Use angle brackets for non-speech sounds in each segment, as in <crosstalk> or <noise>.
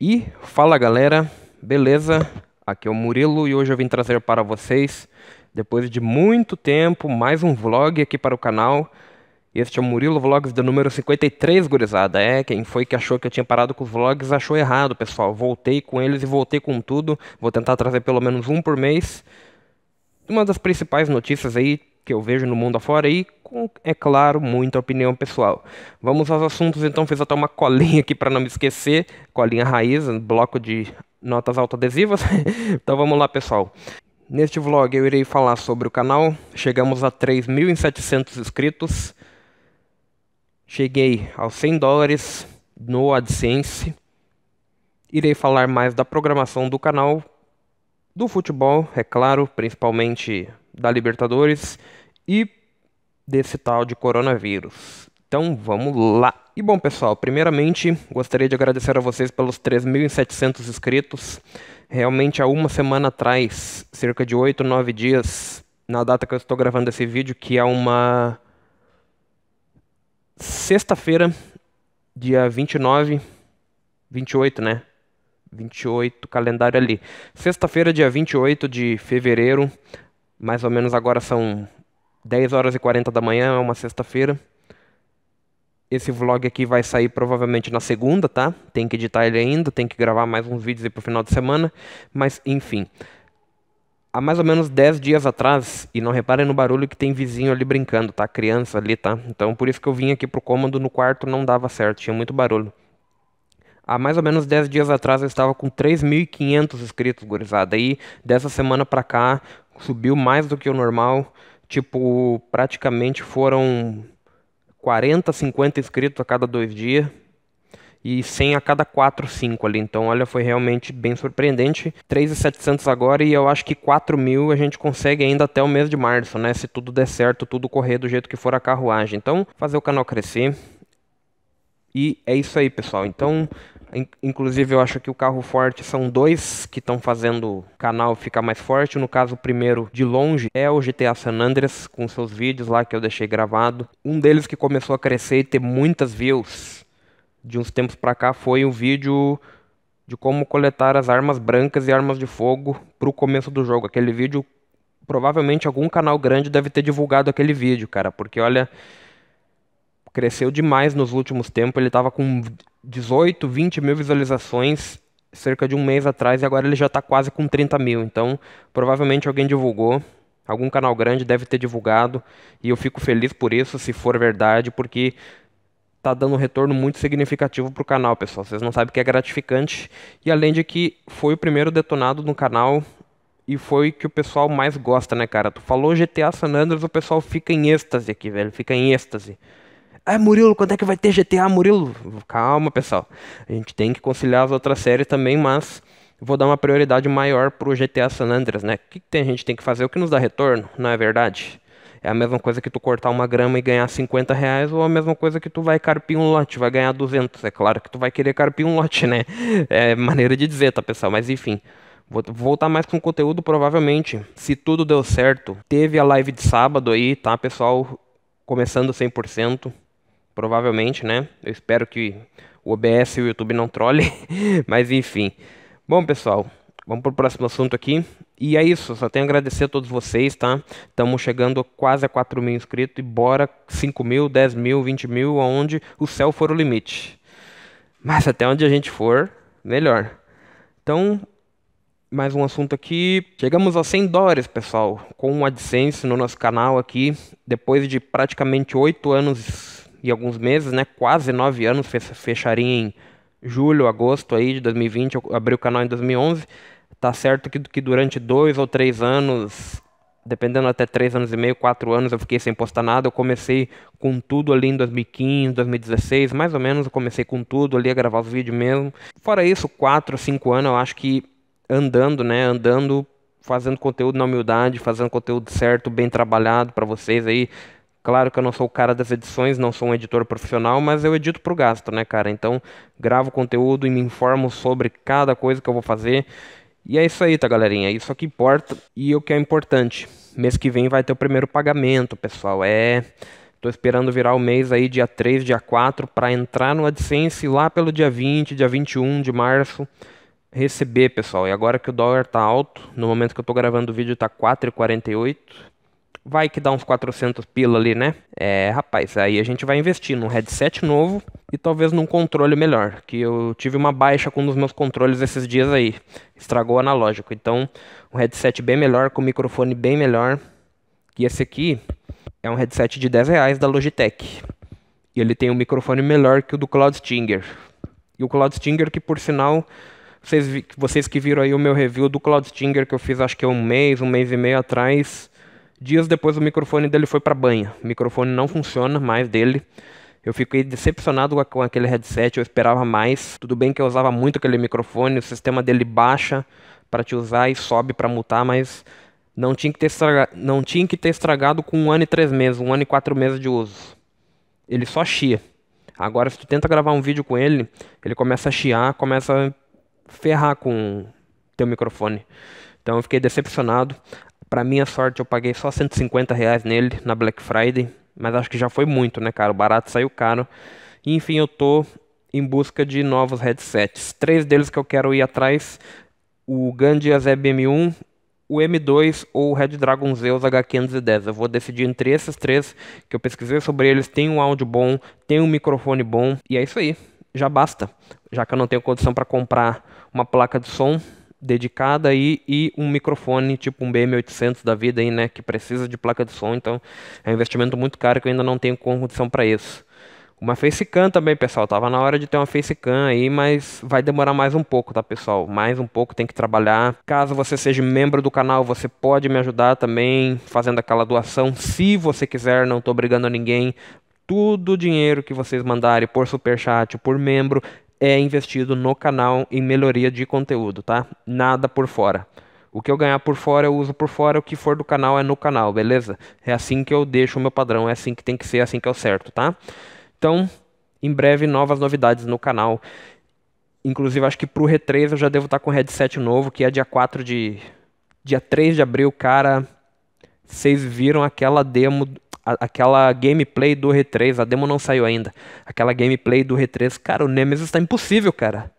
E fala galera, beleza? Aqui é o Murilo e hoje eu vim trazer para vocês, depois de muito tempo, mais um vlog aqui para o canal. Este é o Murilo Vlogs do número 53, gurizada. É, quem foi que achou que eu tinha parado com os vlogs achou errado, pessoal. Voltei com eles e voltei com tudo. Vou tentar trazer pelo menos um por mês. Uma das principais notícias aí que eu vejo no mundo afora e, com, é claro, muita opinião pessoal. Vamos aos assuntos, então. Fiz até uma colinha aqui para não me esquecer. Colinha raiz, bloco de notas autoadesivas. <laughs> então vamos lá, pessoal. Neste vlog eu irei falar sobre o canal. Chegamos a 3.700 inscritos. Cheguei aos 100 dólares no AdSense. Irei falar mais da programação do canal, do futebol, é claro, principalmente da Libertadores e desse tal de coronavírus. Então vamos lá. E bom, pessoal, primeiramente gostaria de agradecer a vocês pelos 3.700 inscritos. Realmente, há uma semana atrás, cerca de 8, 9 dias, na data que eu estou gravando esse vídeo, que é uma sexta-feira, dia 29, 28, né? 28, calendário ali. Sexta-feira, dia 28 de fevereiro, mais ou menos agora são 10 horas e 40 da manhã, é uma sexta-feira. Esse vlog aqui vai sair provavelmente na segunda, tá? Tem que editar ele ainda, tem que gravar mais uns vídeos aí pro final de semana, mas enfim há mais ou menos 10 dias atrás, e não reparem no barulho que tem vizinho ali brincando, tá? Criança ali, tá? Então por isso que eu vim aqui pro cômodo, no quarto não dava certo, tinha muito barulho. Há mais ou menos 10 dias atrás eu estava com 3.500 inscritos, gurizada. aí dessa semana pra cá subiu mais do que o normal. Tipo, praticamente foram 40, 50 inscritos a cada dois dias e 100 a cada 4, 5 ali. Então, olha, foi realmente bem surpreendente. 3,700 agora e eu acho que 4 mil a gente consegue ainda até o mês de março, né? Se tudo der certo, tudo correr do jeito que for a carruagem. Então, fazer o canal crescer. E é isso aí, pessoal. Então, Inclusive, eu acho que o carro forte são dois que estão fazendo o canal ficar mais forte. No caso, o primeiro de longe é o GTA San Andreas, com seus vídeos lá que eu deixei gravado. Um deles que começou a crescer e ter muitas views de uns tempos para cá foi um vídeo de como coletar as armas brancas e armas de fogo para o começo do jogo. Aquele vídeo, provavelmente algum canal grande deve ter divulgado aquele vídeo, cara, porque olha, cresceu demais nos últimos tempos. Ele estava com 18, 20 mil visualizações cerca de um mês atrás e agora ele já está quase com 30 mil. Então, provavelmente alguém divulgou. Algum canal grande deve ter divulgado e eu fico feliz por isso, se for verdade, porque tá dando um retorno muito significativo para o canal, pessoal. Vocês não sabem que é gratificante. E além de que foi o primeiro detonado no canal e foi que o pessoal mais gosta, né, cara? Tu falou GTA San Andreas, o pessoal fica em êxtase aqui, velho. Fica em êxtase. Ah, Murilo, quando é que vai ter GTA, Murilo? Calma, pessoal. A gente tem que conciliar as outras séries também, mas vou dar uma prioridade maior pro GTA San Andreas, né? O que, que tem, a gente tem que fazer? O que nos dá retorno, não é verdade? É a mesma coisa que tu cortar uma grama e ganhar 50 reais, ou a mesma coisa que tu vai carpir um lote, vai ganhar 200. É claro que tu vai querer carpir um lote, né? É maneira de dizer, tá, pessoal? Mas enfim. Vou voltar mais com conteúdo, provavelmente. Se tudo deu certo, teve a live de sábado aí, tá, pessoal? Começando 100%, provavelmente, né? Eu espero que o OBS e o YouTube não trolem. <laughs> mas enfim. Bom, pessoal, vamos para o próximo assunto aqui. E é isso, só tenho a agradecer a todos vocês, tá? Estamos chegando quase a 4 mil inscritos e bora 5 mil, 10 mil, 20 mil, aonde o céu for o limite. Mas até onde a gente for, melhor. Então, mais um assunto aqui. Chegamos a 100 dólares, pessoal, com o AdSense no nosso canal aqui, depois de praticamente 8 anos e alguns meses, né? Quase 9 anos, fecharia em julho, agosto aí de 2020, eu abri o canal em 2011. Tá certo que, que durante dois ou três anos, dependendo até três anos e meio, quatro anos, eu fiquei sem postar nada. Eu comecei com tudo ali em 2015, 2016, mais ou menos. Eu comecei com tudo ali a gravar os vídeos mesmo. Fora isso, quatro, cinco anos, eu acho que andando, né? Andando, fazendo conteúdo na humildade, fazendo conteúdo certo, bem trabalhado para vocês aí. Claro que eu não sou o cara das edições, não sou um editor profissional, mas eu edito pro gasto, né, cara? Então, gravo conteúdo e me informo sobre cada coisa que eu vou fazer. E é isso aí, tá, galerinha? Isso aqui é importa e o que é importante. Mês que vem vai ter o primeiro pagamento, pessoal. É. Tô esperando virar o mês aí, dia 3, dia 4, para entrar no AdSense lá pelo dia 20, dia 21 de março. Receber, pessoal. E agora que o dólar tá alto, no momento que eu tô gravando o vídeo tá 4,48 vai que dá uns 400 pila ali, né? É, rapaz, aí a gente vai investir num headset novo e talvez num controle melhor, que eu tive uma baixa com um dos meus controles esses dias aí, estragou o analógico. Então, um headset bem melhor, com microfone bem melhor. E esse aqui é um headset de 10 reais da Logitech. E ele tem um microfone melhor que o do Cloud Stinger. E o Cloud Stinger que, por sinal, vocês, vocês que viram aí o meu review do Cloud Stinger que eu fiz acho que é um mês, um mês e meio atrás Dias depois o microfone dele foi para banha. O microfone não funciona mais dele. Eu fiquei decepcionado com aquele headset, eu esperava mais. Tudo bem que eu usava muito aquele microfone, o sistema dele baixa para te usar e sobe para mutar, mas não tinha, que ter estragado, não tinha que ter estragado com um ano e três meses, um ano e quatro meses de uso. Ele só chia. Agora, se tu tenta gravar um vídeo com ele, ele começa a chiar, começa a ferrar com teu microfone. Então eu fiquei decepcionado. Para minha sorte, eu paguei só 150 reais nele na Black Friday, mas acho que já foi muito, né, cara? O barato saiu caro. E, enfim, eu tô em busca de novos headsets. Três deles que eu quero ir atrás: o Gandhi ZBM1, o M2 ou o Red Dragon Zeus H510. Eu vou decidir entre esses três que eu pesquisei sobre eles. Tem um áudio bom, tem um microfone bom e é isso aí. Já basta. Já que eu não tenho condição para comprar uma placa de som, dedicada e, e um microfone tipo um BM800 da vida aí, né, que precisa de placa de som, então é um investimento muito caro que eu ainda não tenho condição para isso. Uma facecam também, pessoal, tava na hora de ter uma facecam aí, mas vai demorar mais um pouco, tá, pessoal? Mais um pouco, tem que trabalhar. Caso você seja membro do canal, você pode me ajudar também fazendo aquela doação, se você quiser, não tô obrigando a ninguém tudo o dinheiro que vocês mandarem por superchat, por membro, é investido no canal em melhoria de conteúdo, tá? Nada por fora. O que eu ganhar por fora, eu uso por fora. O que for do canal é no canal, beleza? É assim que eu deixo o meu padrão. É assim que tem que ser, é assim que é o certo, tá? Então, em breve, novas novidades no canal. Inclusive, acho que pro R3 eu já devo estar tá com headset novo, que é dia 4 de... Dia 3 de abril, cara... Vocês viram aquela demo a, aquela gameplay do R3, a demo não saiu ainda. Aquela gameplay do R3, cara, o Nemesis tá impossível, cara.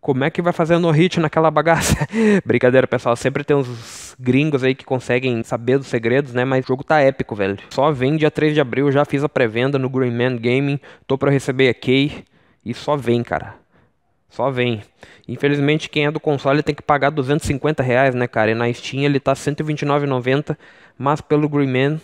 Como é que vai fazer no hit naquela bagaça? <laughs> Brincadeira, pessoal. Sempre tem uns gringos aí que conseguem saber dos segredos, né? Mas o jogo tá épico, velho. Só vem dia 3 de abril, já fiz a pré-venda no Green Man Gaming. Tô pra receber a key. E só vem, cara. Só vem. Infelizmente, quem é do console tem que pagar 250 reais, né, cara? E na Steam ele tá 129,90, mas pelo Greenman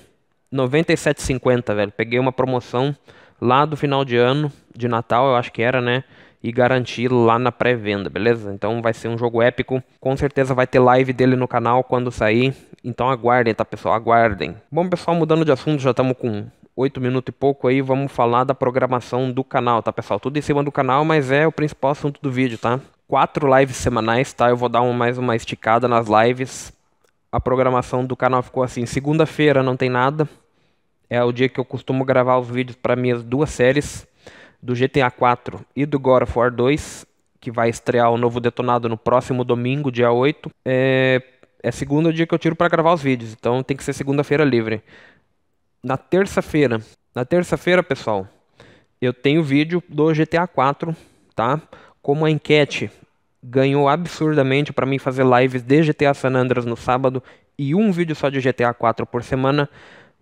97,50, velho. Peguei uma promoção lá do final de ano, de Natal, eu acho que era, né? E garanti lá na pré-venda, beleza? Então vai ser um jogo épico. Com certeza vai ter live dele no canal quando sair. Então aguardem, tá, pessoal? Aguardem. Bom, pessoal, mudando de assunto, já estamos com 8 minutos e pouco aí, vamos falar da programação do canal, tá, pessoal? Tudo em cima do canal, mas é o principal assunto do vídeo, tá? Quatro lives semanais, tá? Eu vou dar uma, mais uma esticada nas lives. A programação do canal ficou assim: segunda-feira não tem nada é o dia que eu costumo gravar os vídeos para minhas duas séries do GTA 4 e do God of War 2, que vai estrear o novo detonado no próximo domingo, dia 8. É, é segundo dia que eu tiro para gravar os vídeos, então tem que ser segunda-feira livre. Na terça-feira, na terça-feira, pessoal, eu tenho vídeo do GTA 4, tá? Como a enquete ganhou absurdamente para mim fazer lives de GTA San Andreas no sábado e um vídeo só de GTA 4 por semana,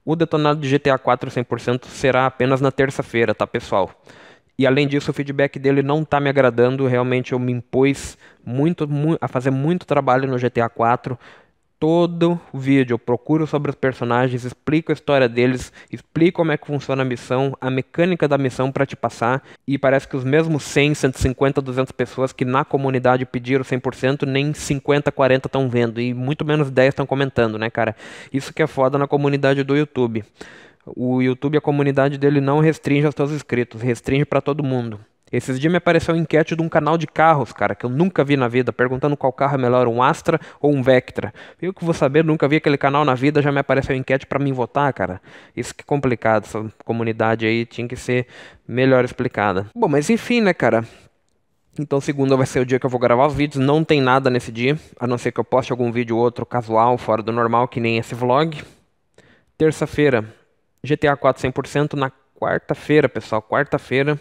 o detonado de GTA 4 100% será apenas na terça-feira, tá, pessoal? E além disso, o feedback dele não tá me agradando. Realmente eu me impus muito, a fazer muito trabalho no GTA 4 todo o vídeo, eu procuro sobre os personagens, explico a história deles, explico como é que funciona a missão, a mecânica da missão para te passar, e parece que os mesmos 100, 150, 200 pessoas que na comunidade pediram 100%, nem 50, 40 estão vendo, e muito menos 10 estão comentando, né, cara? Isso que é foda na comunidade do YouTube. O YouTube, a comunidade dele não restringe aos seus inscritos, restringe para todo mundo. Esses dias me apareceu uma enquete de um canal de carros, cara, que eu nunca vi na vida, perguntando qual carro é melhor, um Astra ou um Vectra. Eu que vou saber, nunca vi aquele canal na vida, já me apareceu enquete para mim votar, cara. Isso que é complicado, essa comunidade aí tinha que ser melhor explicada. Bom, mas enfim, né, cara? Então segunda vai ser o dia que eu vou gravar os vídeos, não tem nada nesse dia, a não ser que eu poste algum vídeo outro casual, fora do normal, que nem esse vlog. Terça-feira, GTA 4 100% na quarta-feira, pessoal, quarta-feira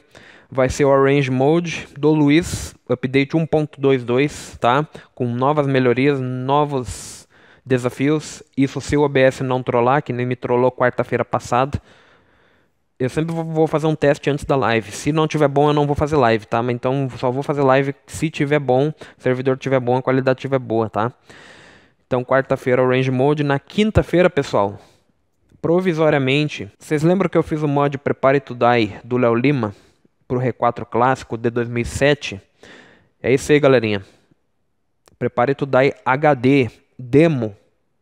vai ser o Orange Mode do Luiz, update 1.22, tá? Com novas melhorias, novos desafios. Isso se o OBS não trollar, que nem me trollou quarta-feira passada. Eu sempre vou fazer um teste antes da live. Se não tiver bom, eu não vou fazer live, tá? Mas então só vou fazer live se tiver bom, servidor tiver bom, a qualidade tiver boa, tá? Então quarta-feira Orange Mode, na quinta-feira, pessoal, provisoriamente. Vocês lembram que eu fiz o mod Prepare to Die do Léo Lima? para o R4 clássico de 2007. É isso aí, galerinha. Prepare Tudai HD demo.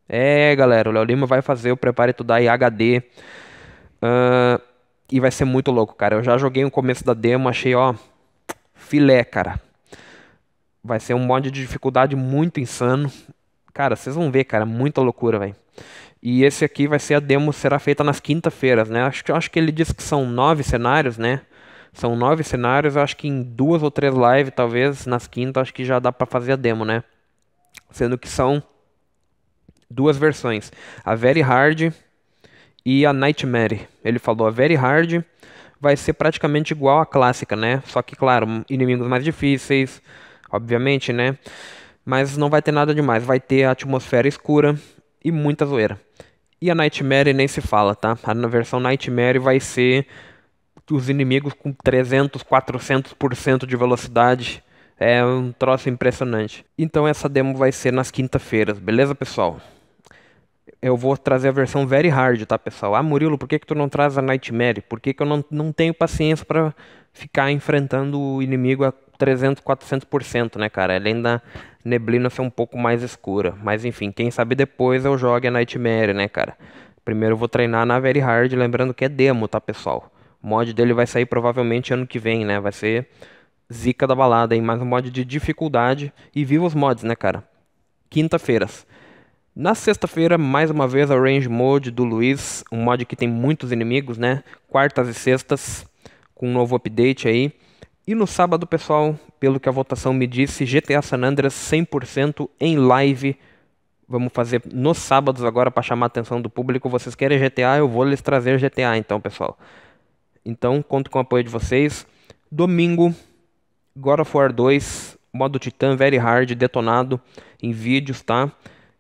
É, galera, o Léo Lima vai fazer o Prepare Tudai HD. Uh, e vai ser muito louco, cara. Eu já joguei no começo da demo, achei, ó, filé, cara. Vai ser um mod de dificuldade muito insano. Cara, vocês vão ver, cara, muita loucura, velho. E esse aqui vai ser a demo, será feita nas quinta-feiras, né? Acho, acho que ele diz que são nove cenários, né? São nove cenários, acho que em duas ou três lives, talvez, nas quintas, acho que já dá para fazer a demo, né? Sendo que são duas versões, a Very Hard e a Nightmare. Ele falou, a Very Hard vai ser praticamente igual à clássica, né? Só que, claro, inimigos mais difíceis, obviamente, né? Mas não vai ter nada demais, vai ter a atmosfera escura e muita zoeira. E a Nightmare nem se fala, tá? A versão Nightmare vai ser os inimigos com 300, 400% de velocidade. É um troço impressionante. Então essa demo vai ser nas quinta-feiras, beleza, pessoal? Eu vou trazer a versão very hard, tá, pessoal? Ah, Murilo, por que, que tu não traz a Nightmare? Por que, que eu não, não tenho paciência para ficar enfrentando o inimigo a 300, 400%, né, cara? Além da neblina ser um pouco mais escura. Mas enfim, quem sabe depois eu jogue a Nightmare, né, cara? Primeiro eu vou treinar na Very Hard, lembrando que é demo, tá, pessoal? O mod dele vai sair provavelmente ano que vem, né? Vai ser zica da balada, hein? Mais um mod de dificuldade. E viva os mods, né, cara? Quinta-feiras. Na sexta-feira, mais uma vez, a Range Mode do Luiz. Um mod que tem muitos inimigos, né? Quartas e sextas, com um novo update aí. E no sábado, pessoal, pelo que a votação me disse, GTA San Andreas 100% em live. Vamos fazer nos sábados agora para chamar a atenção do público. Vocês querem GTA? Eu vou lhes trazer GTA então, pessoal. Então, conto com o apoio de vocês. Domingo, God of War 2, modo Titan Very Hard, detonado em vídeos, tá?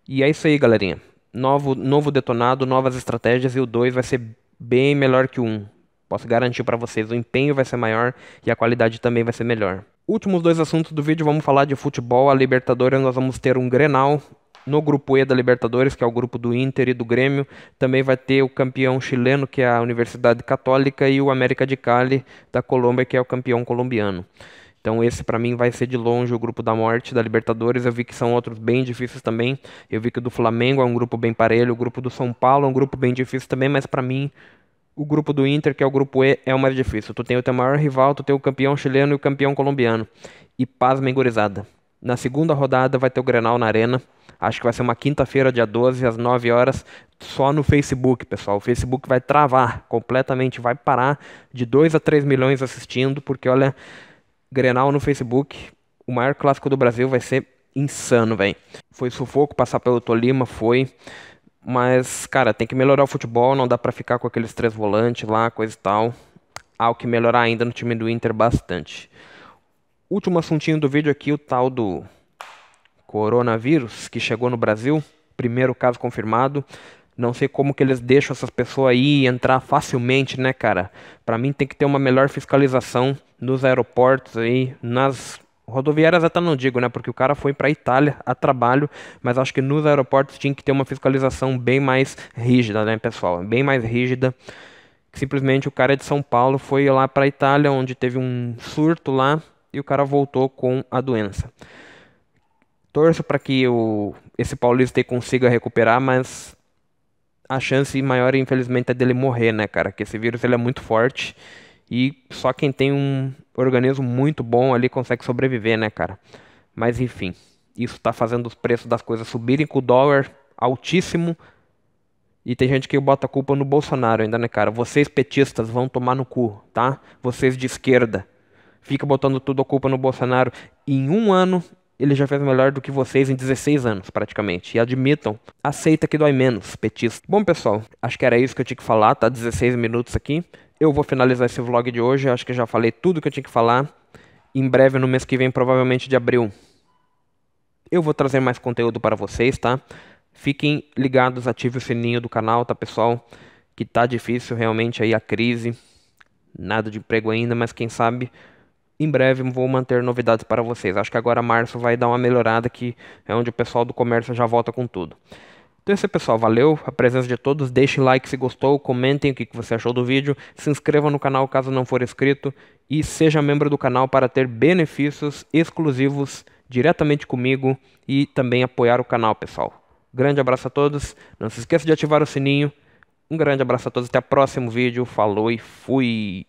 E é isso aí, galerinha. Novo, novo detonado, novas estratégias e o 2 vai ser bem melhor que o 1. Posso garantir para vocês, o empenho vai ser maior e a qualidade também vai ser melhor. Últimos dois assuntos do vídeo, vamos falar de futebol, a Libertadores, nós vamos ter um Grenal no grupo E da Libertadores, que é o grupo do Inter e do Grêmio, também vai ter o campeão chileno, que é a Universidade Católica, e o América de Cali da Colômbia, que é o campeão colombiano. Então esse para mim vai ser de longe o grupo da morte da Libertadores. Eu vi que são outros bem difíceis também. Eu vi que o do Flamengo é um grupo bem parelho, o grupo do São Paulo é um grupo bem difícil também, mas para mim o grupo do Inter, que é o grupo E, é o mais difícil. Tu tem o teu maior rival, tu tem o campeão chileno e o campeão colombiano. E paz mengorizada. Na segunda rodada vai ter o Grenal na Arena. Acho que vai ser uma quinta-feira, dia 12, às 9 horas, só no Facebook, pessoal. O Facebook vai travar completamente, vai parar de 2 a 3 milhões assistindo, porque olha, Grenal no Facebook, o maior clássico do Brasil vai ser insano, velho. Foi sufoco passar pelo Tolima, foi. Mas, cara, tem que melhorar o futebol, não dá para ficar com aqueles três volantes lá, coisa e tal. Há o que melhorar ainda no time do Inter bastante. Último assuntinho do vídeo aqui, o tal do coronavírus que chegou no Brasil, primeiro caso confirmado. Não sei como que eles deixam essas pessoas aí entrar facilmente, né, cara? Para mim tem que ter uma melhor fiscalização nos aeroportos aí, nas rodoviárias até não digo, né? Porque o cara foi para Itália a trabalho, mas acho que nos aeroportos tinha que ter uma fiscalização bem mais rígida, né, pessoal? Bem mais rígida. Simplesmente o cara é de São Paulo foi lá para Itália, onde teve um surto lá e o cara voltou com a doença. Torço para que o, esse Paulista consiga recuperar, mas a chance maior, infelizmente, é dele morrer, né, cara? Que esse vírus ele é muito forte e só quem tem um organismo muito bom ali consegue sobreviver, né, cara? Mas enfim, isso está fazendo os preços das coisas subirem com o dólar altíssimo. E tem gente que bota a culpa no Bolsonaro ainda, né, cara? Vocês petistas vão tomar no cu, tá? Vocês de esquerda. Fica botando tudo a culpa no Bolsonaro. Em um ano, ele já fez melhor do que vocês em 16 anos, praticamente. E admitam, aceita que dói menos, petista. Bom, pessoal, acho que era isso que eu tinha que falar, tá? 16 minutos aqui. Eu vou finalizar esse vlog de hoje, acho que já falei tudo que eu tinha que falar. Em breve, no mês que vem, provavelmente de abril, eu vou trazer mais conteúdo para vocês, tá? Fiquem ligados, ative o sininho do canal, tá, pessoal? Que tá difícil realmente aí a crise. Nada de emprego ainda, mas quem sabe em breve vou manter novidades para vocês. Acho que agora março vai dar uma melhorada que é onde o pessoal do comércio já volta com tudo. Então é isso aí, pessoal. Valeu a presença de todos. Deixe like se gostou, comentem o que você achou do vídeo, se inscreva no canal caso não for inscrito e seja membro do canal para ter benefícios exclusivos diretamente comigo e também apoiar o canal, pessoal. Grande abraço a todos. Não se esqueça de ativar o sininho. Um grande abraço a todos. Até o próximo vídeo. Falou e fui!